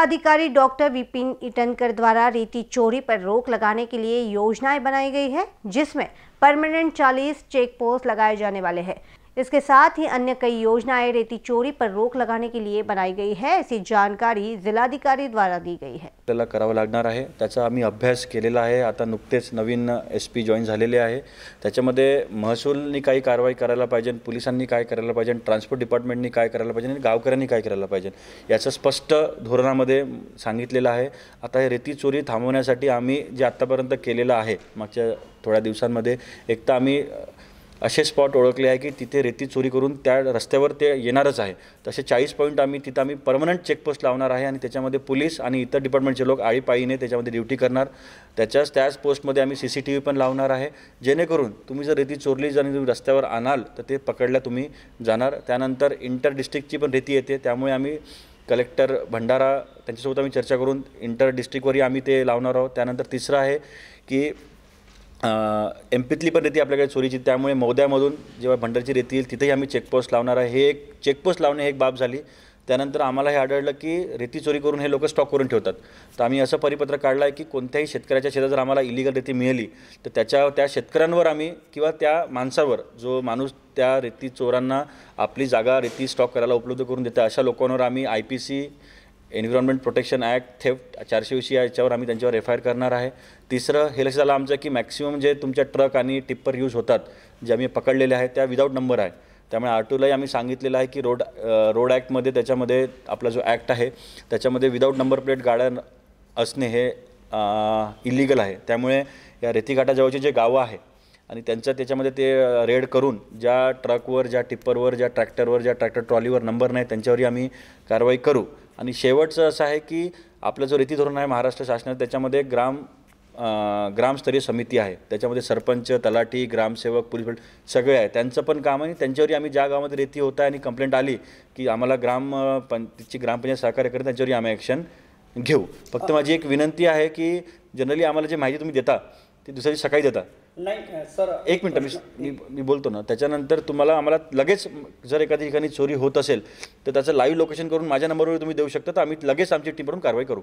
जिलाधिकारी डॉक्टर विपिन इटनकर द्वारा रेती चोरी पर रोक लगाने के लिए योजनाएं बनाई गई है जिसमें परमानेंट 40 चेक पोस्ट लगाए जाने वाले हैं इसके साथ ही अन्य कई योजनाएं रेती चोरी पर रोक लगाने के लिए बनाई गई है ऐसी जानकारी जिलाधिकारी द्वारा दी गई है करावं लागणार आहे त्याचा आम्ही अभ्यास केलेला आहे आता नुकतेच नवीन एस पी जॉईन झालेले आहे त्याच्यामध्ये महसूलनी काही कारवाई करायला पाहिजे पोलिसांनी काय करायला पाहिजे ट्रान्सपोर्ट डिपार्टमेंटनी काय करायला पाहिजे आणि गावकऱ्यांनी काय करायला पाहिजे याचं स्पष्ट धोरणामध्ये सांगितलेलं आहे आता हे रेती चोरी थांबवण्यासाठी आम्ही जे आत्तापर्यंत केलेलं आहे मागच्या थोड्या दिवसांमध्ये एक तर आम्ही असे स्पॉट ओळखले आहे की तिथे रेती चोरी करून त्या रस्त्यावर ते येणारच आहे तसे चाळीस पॉईंट आम्ही तिथं आम्ही परमनंट चेकपोस्ट लावणार आहे आणि त्याच्यामध्ये पोलीस आणि इतर डिपार्टमेंटचे लोक आळीपाळीने त्याच्यामध्ये ड्युटी करणार त्याच्याच त्याच पोस्टमध्ये आम्ही सी सी टी व्ही पण लावणार आहे जेणेकरून तुम्ही जर रेती चोरली आणि तुम्ही रस्त्यावर आणाल तर ते पकडल्या तुम्ही जाणार त्यानंतर इंटर डिस्ट्रिक्टची पण रेती येते त्यामुळे आम्ही कलेक्टर भंडारा त्यांच्यासोबत आम्ही चर्चा करून इंटर डिस्ट्रिक्टवरही आम्ही ते लावणार आहोत त्यानंतर तिसरं आहे की एमपीतली पण रेती आपल्याकडे चोरीची त्यामुळे मौद्यामधून जेव्हा भंडारची रेती येईल तिथेही आम्ही चेकपोस्ट लावणार आहे हे एक चेकपोस्ट लावणे हे एक बाब झाली त्यानंतर आम्हाला हे आढळलं की रेती चोरी करून हे लोक स्टॉक करून ठेवतात तर आम्ही असं परिपत्र काढलं आहे की कोणत्याही शेतकऱ्याच्या शेतात जर आम्हाला इलिगल रेती मिळाली तर त्याच्या त्या शेतकऱ्यांवर आम्ही किंवा त्या माणसावर जो माणूस त्या रेती चोरांना आपली जागा रेती स्टॉक करायला उपलब्ध करून देतात अशा लोकांवर आम्ही I P C environment protection act theft चारशे आहे याच्यावर आम्ही त्यांच्यावर एफ आय आर करणार आहे तिसरं हे लक्षात आलं आमचं की मॅक्सिमम जे तुमच्या ट्रक आणि टिप्पर यूज होतात जे आम्ही पकडलेले आहे त्या विदाऊट नंबर आहे त्यामुळे आर आम्ही सांगितलेलं आहे की रोड रोड ॲक्टमध्ये त्याच्यामध्ये आपला जो ॲक्ट आहे त्याच्यामध्ये विदाऊट नंबर प्लेट गाड्या असणे हे इलिगल आहे त्यामुळे या रेतीघाटाजवळची जे गावं आहे आणि त्यांचं त्याच्यामध्ये ते रेड करून ज्या ट्रकवर ज्या टिप्परवर ज्या ट्रॅक्टरवर ज्या ट्रॅक्टर ट्रॉलीवर नंबर नाही त्यांच्यावरही आम्ही कारवाई करू आणि शेवटचं असं आहे की आपला जो धोरण आहे महाराष्ट्र शासनात त्याच्यामध्ये ग्राम ग्रामस्तरीय समिती आहे त्याच्यामध्ये सरपंच तलाठी ग्रामसेवक पोलीस सगळे आहे त्यांचं पण काम आहे त्यांच्यावरही आम्ही ज्या गावामध्ये रेती होत आहे आणि कंप्लेंट आली की आम्हाला ग्राम पंची ग्रामपंचायत सहकार्य करते त्यांच्यावरही आम्ही ॲक्शन घेऊ फक्त माझी एक विनंती आहे की जनरली आम्हाला जे माहिती तुम्ही देता ती दुसऱ्या दिवशी सकाळी देता नाही सर एक मिनटं मी मी बोलतो ना त्याच्यानंतर तुम्हाला आम्हाला लगेच जर एखाद्या ठिकाणी चोरी होत असेल तर त्याचं लाईव्ह लोकेशन करून माझ्या नंबरवर तुम्ही देऊ शकता तर आम्ही लगेच आमची टीमवरून कारवाई करू